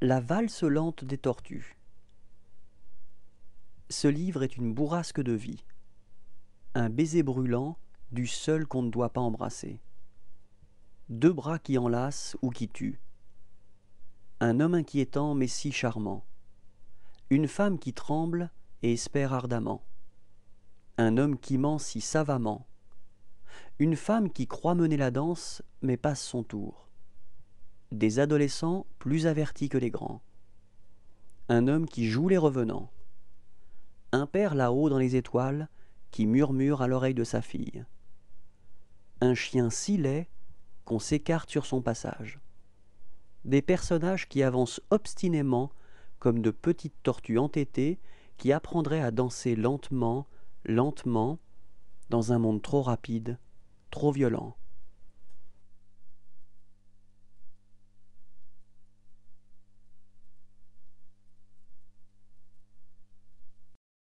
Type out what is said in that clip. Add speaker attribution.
Speaker 1: La valse lente des tortues. Ce livre est une bourrasque de vie, un baiser brûlant du seul qu'on ne doit pas embrasser. Deux bras qui enlacent ou qui tuent. Un homme inquiétant mais si charmant. Une femme qui tremble et espère ardemment. Un homme qui ment si savamment. Une femme qui croit mener la danse mais passe son tour des adolescents plus avertis que les grands. Un homme qui joue les revenants. Un père là-haut dans les étoiles qui murmure à l'oreille de sa fille. Un chien si laid qu'on s'écarte sur son passage. Des personnages qui avancent obstinément comme de petites tortues entêtées qui apprendraient à danser lentement, lentement, dans un monde trop rapide, trop violent.